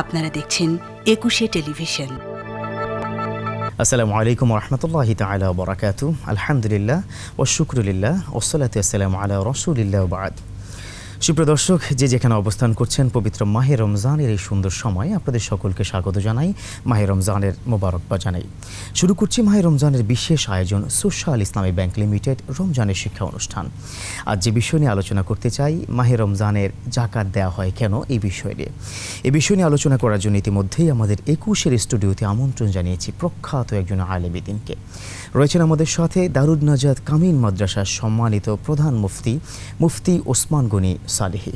আপনারা দেখছেন একুশে টেলিভিশন আসসালামু আলাইকুম রহমতুল্লাহ তালা বরাকাতু আলহামদুলিল্লাহ ও শুক্রুলিল্লাহ ওসলাত আসসালাম আলা রসুলিল্লাহ বাদ সুপ্রদর্শক যে যেখানে অবস্থান করছেন পবিত্র মাহে রমজানের এই সুন্দর সময় আপনাদের সকলকে স্বাগত জানাই মাহে রমজানের মোবারকবাদ জানাই শুরু করছি মাহে রমজানের বিশেষ আয়োজন সোশ্যাল ইসলামী ব্যাংক লিমিটেড রমজানের শিক্ষা অনুষ্ঠান আজ যে বিষয় নিয়ে আলোচনা করতে চাই মাহে রমজানের জাকাত দেওয়া হয় কেন এই বিষয় নিয়ে এ বিষয় নিয়ে আলোচনা করার জন্য ইতিমধ্যেই আমাদের একুশের স্টুডিওতে আমন্ত্রণ জানিয়েছি প্রখ্যাত একজন আলেমিদিনকে রয়েছেন আমাদের সাথে দারুদ নাজাদ কামিন মাদ্রাসার সম্মানিত প্রধান মুফতি মুফতি ওসমান গনি সালিহি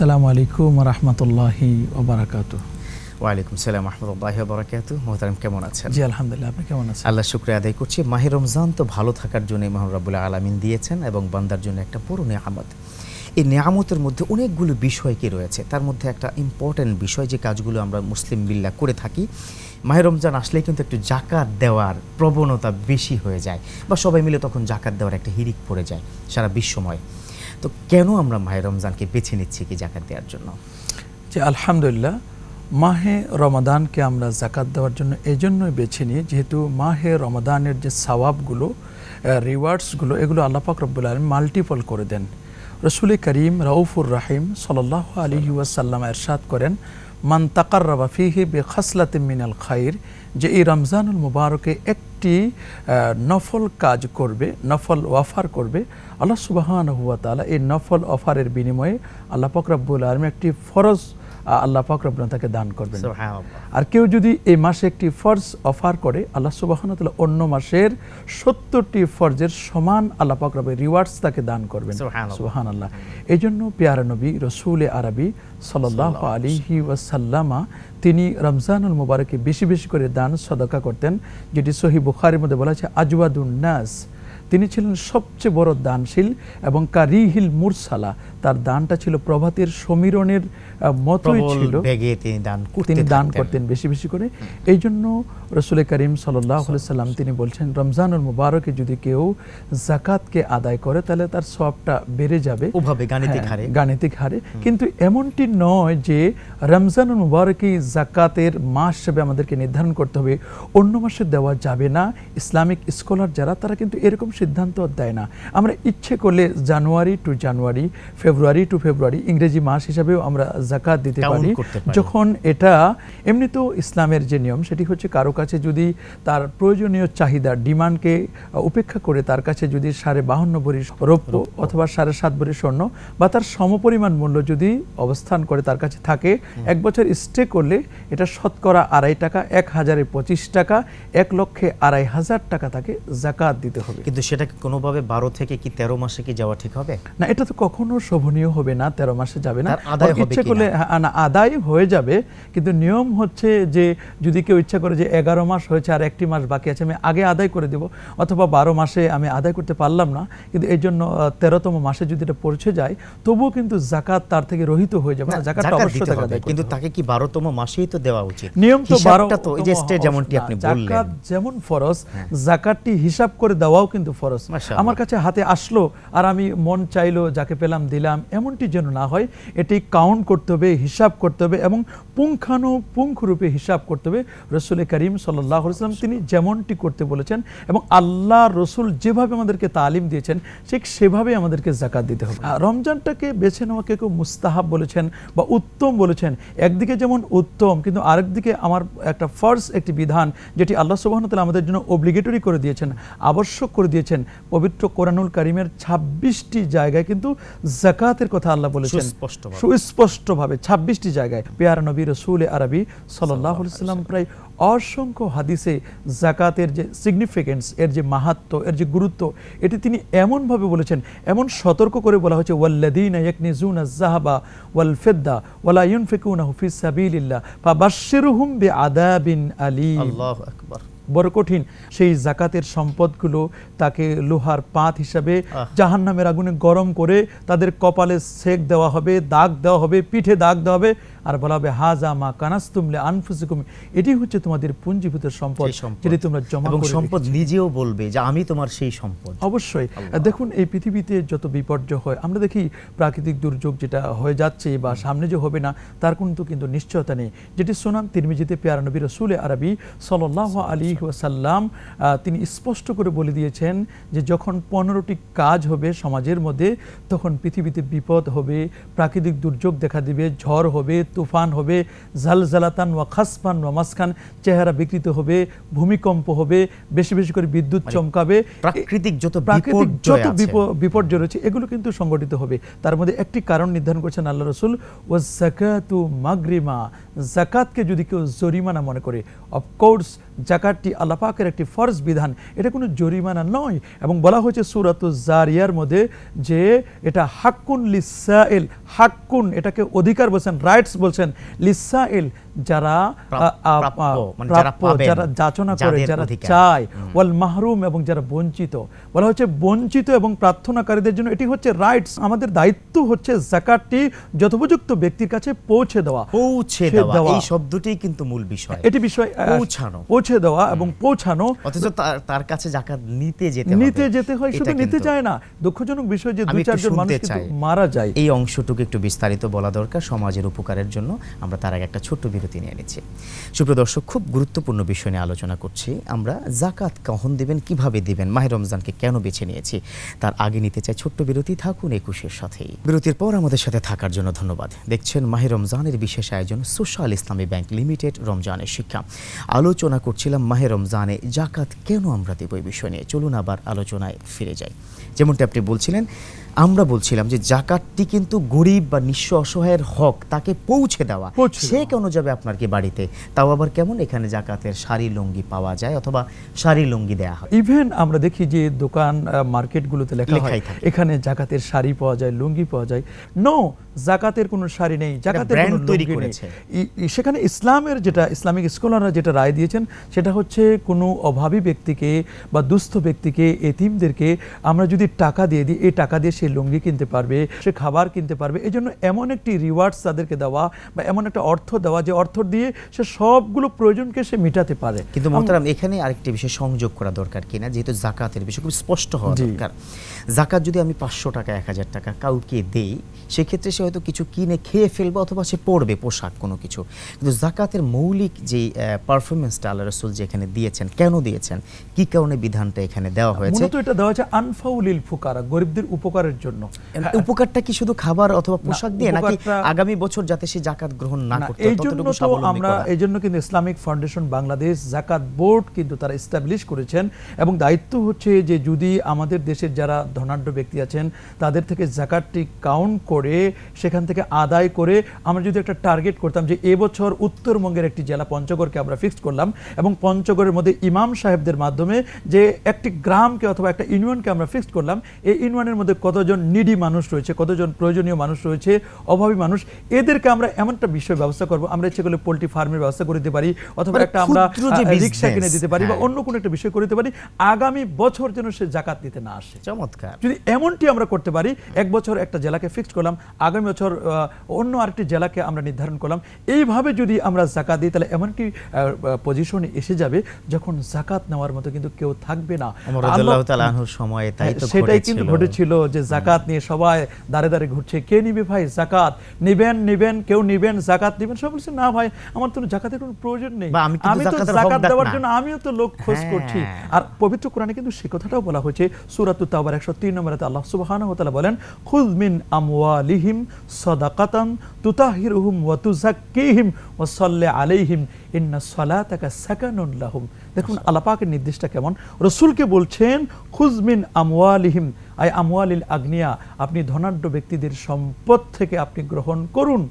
সালামু আলাইকুম রহমতুল্লাহি ওবরাকাত ওয়ালাইকুম সালাম রহমতুল্লাহ বরাকাতু মোহতারাম কেমন আছেন জি আলহামদুলিল্লাহ আপনি কেমন আছেন আল্লাহ শুক্রিয়া আদায় করছি মাহির রমজান তো ভালো থাকার জন্য মহান রাবুল্লাহ আলামিন দিয়েছেন এবং বান্দার জন্য একটা পুরো নিয়ামত এই নিয়ামতের মধ্যে অনেকগুলো বিষয় কি রয়েছে তার মধ্যে একটা ইম্পর্ট্যান্ট বিষয় যে কাজগুলো আমরা মুসলিম বিল্লা করে থাকি মাহের রমজান আসলে কিন্তু একটু জাকাত দেওয়ার প্রবণতা বেশি হয়ে যায় বা সবাই মিলে তখন জাকাত দেওয়ার একটা হিরিক পড়ে যায় সারা বিশ্বময় তো কেন আমরা মাহে রমজানকে বেছে নিচ্ছি কি জাকাত দেওয়ার জন্য যে আলহামদুলিল্লাহ মাহে রমাদানকে আমরা জাকাত দেওয়ার জন্য এই জন্যই বেছে নিই যেহেতু মাহে রমাদানের যে সওয়াবগুলো রিওয়ার্ডসগুলো এগুলো আল্লাপাক রব্বুল আলম মাল্টিপল করে দেন রসুল করিম রাউফুর রাহিম সাল্লাহ আলী ওয়াসাল্লাম এরশাদ করেন মান তাকার্রাবা ফিহি বে খাসলাতে মিনাল খাইর যে এই রমজানুল মুবারকে একটি নফল কাজ করবে নফল অফার করবে আল্লাহ সুবাহান হুয়া তালা এই নফল অফারের বিনিময়ে আল্লাহ ফকরাবুল আলম একটি ফরজ আল্লাহ রব তাকে দান করবেন আর কেউ যদি এই মাসে একটি ফর্জ অফার করে আল্লাহ সুবাহনতলা অন্য মাসের সত্তরটি ফর্জের সমান আল্লাহ ফাকরাবের রিওয়ার্ডস তাকে দান করবেন সুবাহান আল্লাহ এই জন্য পেয়ারা নবী রসুল আরবি সাল্লাহ আলিহি ওয়াসাল্লামা তিনি রমজানুল মুবারকে বেশি বেশি করে দান সদকা করতেন যেটি সহি বুখারের মধ্যে বলা আছে আজওয়াদুন নাস তিনি ছিলেন সবচেয়ে বড় দানশীল এবং কারিহিল মুরসালা তার দানটা ছিল প্রভাতের সমীরণের মতোই ছিল তিনি দান তিনি দান করতেন বেশি বেশি করে এই জন্য রসুল করিম সাল্লাম তিনি বলছেন রমজানুল মুবারকে যদি কেউ জাকাতকে আদায় করে তাহলে তার সবটা বেড়ে যাবে গাণিতিক হ্যাঁ, হারে গাণিতিক হারে কিন্তু এমনটি নয় যে রমজানুল মুবারকই জাকাতের মাস হিসেবে আমাদেরকে নির্ধারণ করতে হবে অন্য মাসে দেওয়া যাবে না ইসলামিক স্কলার যারা তারা কিন্তু এরকম সিদ্ধান্ত দেয় না আমরা ইচ্ছে করলে জানুয়ারি টু জানুয়ারি ফেব্রুয়ারি টু ফেব্রুয়ারি ইংরেজি মাস হিসাবেও আমরা জাকাত দিতে পারি যখন এটা এমনি তো ইসলামের যে নিয়ম সেটি হচ্ছে কারো কাছে যদি তার প্রয়োজনীয় চাহিদা ডিমান্ডকে উপেক্ষা করে তার কাছে যদি সাড়ে বাহান্ন ভরি রৌপ্য অথবা সাড়ে সাত ভরি স্বর্ণ বা তার সমপরিমাণ মূল্য যদি অবস্থান করে তার কাছে থাকে এক বছর স্টে করলে এটা শতকরা আড়াই টাকা এক হাজারে পঁচিশ টাকা এক লক্ষে আড়াই হাজার টাকা তাকে জাকাত দিতে হবে কিন্তু সেটা কোনোভাবে বারো থেকে কি তেরো মাসে কি যাওয়া ঠিক হবে না এটা তো কখনো শোভনীয় হবে না তেরো মাসে যাবে না ইচ্ছে করলে হ্যাঁ, না আদায় হয়ে যাবে কিন্তু নিয়ম হচ্ছে যে যদি কেউ ইচ্ছা করে যে এগারো মাস হয়েছে আর একটি মাস বাকি আছে আমি আগে আদায় করে দেব অথবা বারো মাসে আমি আদায় করতে পারলাম না কিন্তু এই জন্য তেরোতম মাসে যদি এটা পৌঁছে যায় তবুও কিন্তু জাকাত তার থেকে রহিত হয়ে যাবে না জাকাত অবশ্যই তাকে আদায় কিন্তু তাকে কি বারোতম মাসেই তো দেওয়া উচিত নিয়ম তো বারোটা তো এই যে স্টেট যেমনটি আপনি বললেন জাকাত যেমন ফরজ হ্যাঁ। জাকাতটি হিসাব করে দেওয়াও কিন্তু ফরজ আমার কাছে হাতে আসলো আর আমি মন চাইলো যাকে পেলাম দিলাম পেলাম এমনটি যেন না হয় এটি কাউন্ট করতে হবে হিসাব করতে হবে এবং পুঙ্খানুপুঙ্খরূপে হিসাব করতে হবে রসুল করিম সাল্লাহ ইসলাম তিনি যেমনটি করতে বলেছেন এবং আল্লাহ রসুল যেভাবে আমাদেরকে তালিম দিয়েছেন ঠিক সেভাবে আমাদেরকে জাকাত দিতে হবে রমজানটাকে বেছে নেওয়াকে কেউ মুস্তাহাব বলেছেন বা উত্তম বলেছেন একদিকে যেমন উত্তম কিন্তু আরেকদিকে আমার একটা ফার্স একটি বিধান যেটি আল্লাহ সুবাহনতালা আমাদের জন্য অব্লিগেটরি করে দিয়েছেন আবশ্যক করে দিয়েছেন পবিত্র কোরআনুল করিমের ছাব্বিশটি জায়গায় কিন্তু জাকাত জাকাতের কথা আল্লাহ বলেছেন সুস্পষ্ট ভাবে ছাব্বিশটি জায়গায় পেয়ার নবী রসুল আরবি সাল্লাহাম প্রায় অসংখ্য হাদিসে জাকাতের যে সিগনিফিকেন্স এর যে মাহাত্ম এর যে গুরুত্ব এটি তিনি এমনভাবে বলেছেন এমন সতর্ক করে বলা হয়েছে ওয়াল্লাদিনা ওয়াল ফিদ্দা ওয়ালা ইউনফিকুনাহু ফিস সাবিলিল্লাহ ফাবাশশিরহুম বিআযাবিন আলীম বড় কঠিন সেই জাকাতের সম্পদগুলো তাকে লোহার পাত হিসাবে জাহান নামের আগুনে গরম করে তাদের কপালে সেক দেওয়া হবে দাগ দেওয়া হবে পিঠে দাগ দেওয়া হবে আর বলা হবে হাজা মা কানাস্তুমলে আনফুসিকুম এটি হচ্ছে তোমাদের পুঞ্জীভূত সম্পদ যেটি তোমরা জমা এবং সম্পদ নিজেও বলবে যে আমি তোমার সেই সম্পদ অবশ্যই দেখুন এই পৃথিবীতে যত বিপর্যয় হয় আমরা দেখি প্রাকৃতিক দুর্যোগ যেটা হয়ে যাচ্ছে বা সামনে যে হবে না তার কোনো কিন্তু নিশ্চয়তা নেই যেটি সোনাম তিরমিজিতে পেয়ারা নবী রসুল আরবি সাল আলী ওয়াসাল্লাম তিনি স্পষ্ট করে বলে দিয়েছেন যে যখন পনেরোটি কাজ হবে সমাজের মধ্যে তখন পৃথিবীতে বিপদ হবে প্রাকৃতিক দুর্যোগ দেখা দিবে ঝড় হবে তুফান হবে জাল জালাতান ওয়া খাসফান ওয়া মাসখান চেহারা বিকৃত হবে ভূমিকম্প হবে বেশি বেশি করে বিদ্যুৎ মানে চমকাবে প্রাকৃতিক যত প্রাকৃতিক যত বিপর্যয় রয়েছে এগুলো কিন্তু সংগঠিত হবে তার মধ্যে একটি কারণ নির্ধারণ করছেন আল্লাহ রসুল ও জাকাতু মাগরিমা জাকাতকে যদি কেউ জরিমানা মনে করে অফকোর্স জাকাতটি আল্লাপাকের একটি ফরজ বিধান এটা কোনো জরিমানা নয় এবং বলা হয়েছে সুরাত জারিয়ার মধ্যে যে এটা হাক্কুন লিসাইল হাক্কুন এটাকে অধিকার বলছেন রাইটস বলছেন লিসাইল মানে যারা প্রাপ্য যারা যাচনা করে যারা চায় ওয়াল মাহরুম এবং যারা বঞ্চিত বলা হচ্ছে বঞ্চিত এবং প্রার্থনাকারীদের জন্য এটি হচ্ছে রাইটস আমাদের দায়িত্ব হচ্ছে জাকাতটি যথোপযুক্ত ব্যক্তির কাছে পৌঁছে দেওয়া পৌঁছে দেওয়া এই শব্দটি কিন্তু মূল বিষয় এটি বিষয় পৌঁছানো পৌঁছে দেওয়া এবং পৌঁছানো অথচ তার কাছে জাকাত নিতে যেতে নিতে যেতে হয় শুধু নিতে যায় না দুঃখজনক বিষয় যে দুই চারজন মানুষ কিন্তু মারা যায় এই অংশটুকু একটু বিস্তারিত বলা দরকার সমাজের উপকারের জন্য আমরা তার আগে একটা ছোট্ট বিরতি নিয়ে নিচ্ছি সুপ্রিয় দর্শক খুব গুরুত্বপূর্ণ বিষয় নিয়ে আলোচনা করছি আমরা জাকাত কখন দেবেন কিভাবে দেবেন মাহের রমজানকে কেন বেছে নিয়েছি তার আগে নিতে চাই ছোট্ট বিরতি থাকুন একুশের সাথেই বিরতির পর আমাদের সাথে থাকার জন্য ধন্যবাদ দেখছেন মাহের রমজানের বিশেষ আয়োজন সোশ্যাল ইসলামী ব্যাংক লিমিটেড রমজানের শিক্ষা আলোচনা করতে করছিলাম মাহে রমজানে জাকাত কেন আমরা দেব এই বিষয় নিয়ে চলুন আবার আলোচনায় ফিরে যাই যেমনটি আপনি বলছিলেন আমরা বলছিলাম যে জাকাতটি কিন্তু গরিব বা নিঃস্ব অসহায়ের হক তাকে পৌঁছে দেওয়া সে কেন যাবে আপনার কি বাড়িতে তাও আবার কেমন এখানে জাকাতের শাড়ি লুঙ্গি পাওয়া যায় অথবা শাড়ি লুঙ্গি দেওয়া হয় ইভেন আমরা দেখি যে দোকান মার্কেটগুলোতে লেখা হয় এখানে জাকাতের শাড়ি পাওয়া যায় লুঙ্গি পাওয়া যায় নো জাকাতের কোনো শাড়ি নেই জাকাতের ব্র্যান্ড তৈরি করেছে সেখানে ইসলামের যেটা ইসলামিক স্কলাররা যেটা রায় দিয়েছেন সেটা হচ্ছে কোনো অভাবী ব্যক্তিকে বা দুস্থ ব্যক্তিকে এতিমদেরকে আমরা যদি টাকা দিয়ে দিই এই টাকা দিয়ে সে লুঙ্গি কিনতে পারবে সে খাবার কিনতে পারবে এই জন্য এমন একটি রিওয়ার্ডস তাদেরকে দেওয়া বা এমন একটা অর্থ দেওয়া যে অর্থ দিয়ে সে সবগুলো প্রয়োজনকে সে মেটাতে পারে কিন্তু মোহতারাম এখানে আরেকটি বিষয় সংযোগ করা দরকার কিনা যেহেতু জাকাতের বিষয় খুব স্পষ্ট হওয়া দরকার জাকাত যদি আমি পাঁচশো টাকা এক হাজার টাকা কাউকে দেই সেক্ষেত্রে সে হয়তো কিছু কিনে খেয়ে ফেলবে অথবা সে পড়বে পোশাক কোনো কিছু কিন্তু জাকাতের মৌলিক যে পারফরমেন্সটা আল্লাহ রসুল যে এখানে দিয়েছেন কেন দিয়েছেন কি কারণে বিধানটা এখানে দেওয়া হয়েছে মূলত এটা দেওয়া হয়েছে আনফাউলিল ফুকারা গরিবদের উপকারের জন্য উপকারটা কি শুধু খাবার অথবা পোশাক দিয়ে নাকি আগামী বছর যাতে সে জাকাত গ্রহণ না করতে এই জন্য তো আমরা এই জন্য কিন্তু ইসলামিক ফাউন্ডেশন বাংলাদেশ জাকাত বোর্ড কিন্তু তারা এস্টাবলিশ করেছেন এবং দায়িত্ব হচ্ছে যে যদি আমাদের দেশের যারা ধনাঢ্য ব্যক্তি আছেন তাদের থেকে জাকাতটি কাউন্ট করে সেখান থেকে আদায় করে আমরা যদি একটা টার্গেট করতাম যে এবছর উত্তরবঙ্গের একটি জেলা পঞ্চগড়কে আমরা ফিক্সড করলাম এবং পঞ্চগড়ের মধ্যে ইমাম সাহেবদের মাধ্যমে যে একটি গ্রামকে অথবা একটা ইউনিয়নকে আমরা ফিক্সড করলাম এই ইউনিয়নের মধ্যে কতজন নিডি মানুষ রয়েছে কতজন প্রয়োজনীয় মানুষ রয়েছে অভাবী মানুষ এদেরকে আমরা এমন একটা বিষয় ব্যবস্থা করব আমরা ইচ্ছে করলে পোলট্রি ফার্মের ব্যবস্থা করে দিতে পারি অথবা মানে একটা আমরা রিক্সা কিনে দিতে পারি বা হ্যাঁ। অন্য কোনো একটা বিষয় করে দিতে পারি আগামী বছর যেন সে জাকাত দিতে না আসে চমৎকার যদি এমনটি আমরা করতে পারি এক বছর একটা জেলাকে ফিক্সড করলাম আগামী বছর অন্য আরেকটি জেলাকে আমরা নির্ধারণ করলাম এইভাবে যদি আমরা জাকাত দিই তাহলে এমনকি পজিশনে এসে যাবে যখন জাকাত নেওয়ার মতো কিন্তু কেউ থাকবে না সময়ে হ্যাঁ, সেটাই কিন্তু ঘটেছিল যে জাকাত নিয়ে সবাই দাঁড়ে দাঁড়ে ঘুরছে কে নিবে ভাই জাকাত নিবেন নিবেন কেউ নিবেন জাকাত নিবেন সব বলছে না ভাই আমার তো জাকাতের কোনো প্রয়োজন নেই আমি তো জাকাত দেওয়ার জন্য আমিও তো লোক খোঁজ হ্যাঁ। করছি আর পবিত্র কোরআনে কিন্তু সে কথাটাও বলা হয়েছে সুরাত তাওবার একশো তিন নম্বরে আল্লাহ সুবাহ বলেন খুদ মিন আমওয়ালিহিম সদাকাতান তুতাহিরুহুম ওয়াতুজাক্কিহিম ও সল্লে আলাইহিম ইন্না সলাতাকা সাকানুল্লাহুম দেখুন আলাপাকের আচ্ছা। নির্দেশটা কেমন রসুলকে বলছেন খুজমিন আমওয়ালিহিম আই আমওয়ালিল আগ্নিয়া আপনি ধনাঢ্য ব্যক্তিদের সম্পদ থেকে আপনি গ্রহণ করুন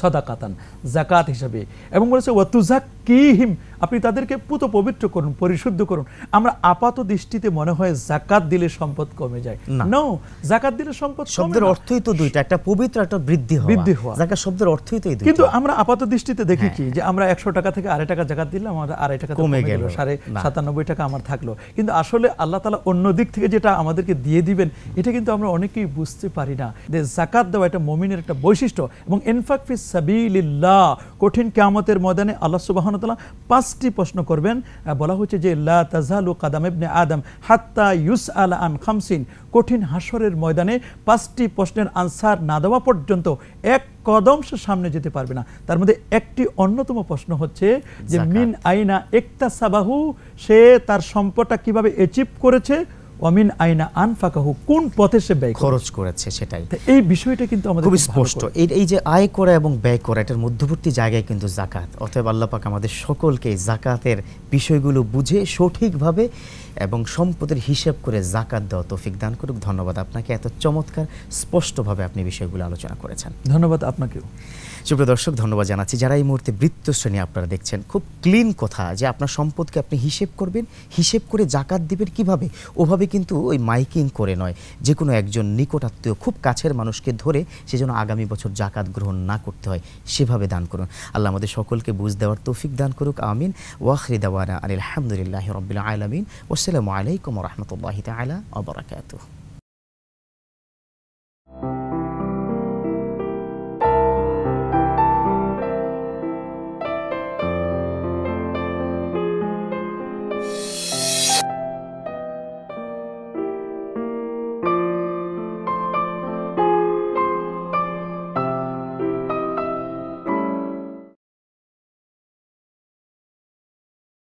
সদাকাতান জাকাত হিসাবে এবং বলেছে ওয়াতুজাক্কিহিম আপনি তাদেরকে পুত পবিত্র করুন পরিশুদ্ধ করুন আমরা আপাত দৃষ্টিতে মনে হয় জাকাত দিলে সম্পদ কমে যায় নো জাকাত দিলে সম্পদ শব্দের অর্থই তো দুইটা একটা পবিত্র একটা বৃদ্ধি হওয়া বৃদ্ধি হওয়া জাকাত শব্দের অর্থই তো কিন্তু আমরা আপাত দৃষ্টিতে দেখি হ্যাঁ। কি যে আমরা একশো টাকা থেকে আড়াই টাকা জাকাত দিলাম আমাদের আড়াই টাকা কমে গেল সাড়ে সাতানব্বই টাকা আমার থাকলো কিন্তু আসলে আল্লাহ তালা অন্য দিক থেকে যেটা আমাদেরকে দিয়ে দিবেন এটা কিন্তু আমরা অনেকেই বুঝতে পারি না যে জাকাত দেওয়া এটা মমিনের একটা বৈশিষ্ট্য এবং ইনফাক ইনফাকফি সাবিলিল্লাহ কঠিন কেয়ামতের ময়দানে আল্লাহ সুবাহনতলা পাঁচ পাঁচটি প্রশ্ন করবেন বলা হচ্ছে যে লু কাদাম ইবনে আদম হাত্তা ইউস আল আন খামসিন কঠিন হাসরের ময়দানে পাঁচটি প্রশ্নের আনসার না দেওয়া পর্যন্ত এক কদম সে সামনে যেতে পারবে না তার মধ্যে একটি অন্যতম প্রশ্ন হচ্ছে যে মিন আইনা একটা সাবাহু সে তার সম্পদটা কিভাবে অ্যাচিভ করেছে অমিন আইনা আনফাকাহু কোন পথে সে ব্যয় খরচ করেছে সেটাই এই বিষয়টা কিন্তু আমাদের খুব স্পষ্ট এই যে আয় করা এবং ব্যয় করা এটার মধ্যবর্তী জায়গায় কিন্তু জাকাত অতএব আল্লাপাক আমাদের সকলকে জাকাতের বিষয়গুলো বুঝে সঠিকভাবে এবং সম্পদের হিসেব করে জাকাত দেওয়া তৌফিক দান করুক ধন্যবাদ আপনাকে এত চমৎকার স্পষ্টভাবে আপনি বিষয়গুলো আলোচনা করেছেন ধন্যবাদ আপনাকেও সুপ্রিয় দর্শক ধন্যবাদ জানাচ্ছি যারা এই মুহূর্তে বৃত্ত শ্রেণী আপনারা দেখছেন খুব ক্লিন কথা যে আপনার সম্পদকে আপনি হিসেব করবেন হিসেব করে জাকাত দেবেন কিভাবে ওভাবে কিন্তু ওই মাইকিং করে নয় যে কোনো একজন নিকটাত্মীয় খুব কাছের মানুষকে ধরে সে যেন আগামী বছর জাকাত গ্রহণ না করতে হয় সেভাবে দান করুন আল্লাহ আমাদের সকলকে বুঝ দেওয়ার তৌফিক দান করুক আমিন ওয়াখরি আলহামদুলিল্লাহ রবিল্লা আলমিন ওসালামু আলাইকুম রহমতুল্লাহ তালা আবরাকাত